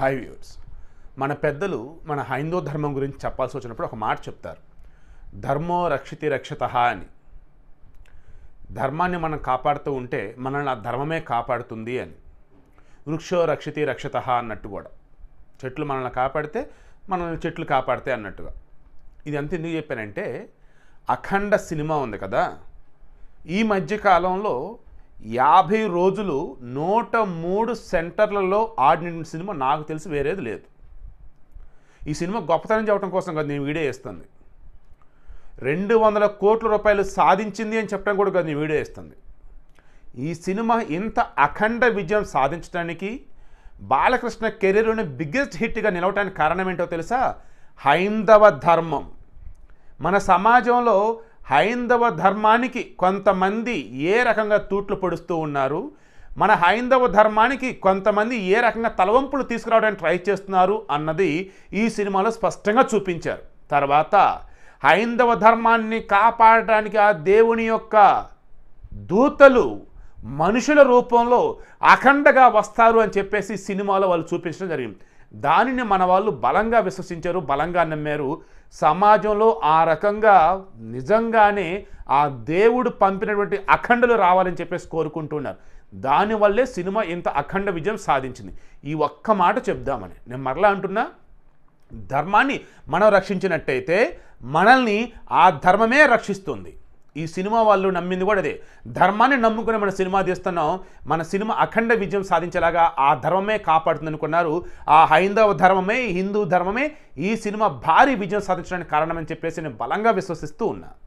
high viewers మన పెద్దలు మన హైందో ధర్మం గురించి చెప్పాల్సి వచ్చినప్పుడు ఒక మాట చెప్తారు ధర్మో రక్షితి రక్షత అని ధర్మాన్ని మనం కాపాడుతూ ఉంటే మనల్ని ఆ ధర్మమే కాపాడుతుంది అని వృక్షో రక్షితి రక్షత అన్నట్టు కూడా చెట్లు మనల్ని కాపాడితే మనల్ని చెట్లు కాపాడితే అన్నట్టుగా ఇది అంత ఎందుకు చెప్పానంటే అఖండ సినిమా ఉంది కదా ఈ మధ్యకాలంలో యాభై రోజులు నూట మూడు సెంటర్లలో ఆడిన సినిమా నాకు తెలిసి వేరేది లేదు ఈ సినిమా గొప్పతనం చెప్పడం కోసం కదా నేను వీడియో వేస్తుంది రెండు వందల కోట్ల రూపాయలు సాధించింది అని చెప్పడం కూడా కదా నేను వీడియో వేస్తుంది ఈ సినిమా ఇంత అఖండ విజయం సాధించడానికి బాలకృష్ణ కెరీర్ని బిగ్గెస్ట్ హిట్గా నిలవటానికి కారణం ఏంటో తెలుసా హైందవ ధర్మం మన సమాజంలో హైందవ ధర్మానికి కొంతమంది ఏ రకంగా తూట్లు పొడుస్తూ ఉన్నారు మన హైందవ ధర్మానికి కొంతమంది ఏ రకంగా తలవంపులు తీసుకురావడానికి ట్రై చేస్తున్నారు అన్నది ఈ సినిమాలో స్పష్టంగా చూపించారు తర్వాత హైందవ ధర్మాన్ని కాపాడడానికి ఆ దేవుని యొక్క దూతలు మనుషుల రూపంలో అఖండగా వస్తారు అని చెప్పేసి సినిమాలో వాళ్ళు చూపించడం జరిగింది దానిని మన వాళ్ళు బలంగా విశ్వసించారు బలంగా నమ్మారు సమాజంలో ఆ రకంగా నిజంగానే ఆ దేవుడు పంపినటువంటి అఖండలు రావాలని చెప్పేసి కోరుకుంటున్నారు దానివల్లే సినిమా ఇంత అఖండ విజయం సాధించింది ఈ ఒక్క మాట చెప్దామని నేను మరలా అంటున్నా ధర్మాన్ని మనం రక్షించినట్టయితే మనల్ని ఆ ధర్మమే రక్షిస్తుంది ఈ సినిమా వాళ్ళు నమ్మింది కూడా అదే ధర్మాన్ని నమ్ముకునే మన సినిమా తీస్తున్నాం మన సినిమా అఖండ విజయం సాధించేలాగా ఆ ధర్మమే కాపాడుతుంది అనుకున్నారు ఆ హైందవ ధర్మమే హిందూ ధర్మమే ఈ సినిమా భారీ విజయం సాధించడానికి కారణమని చెప్పేసి నేను బలంగా విశ్వసిస్తూ ఉన్నాను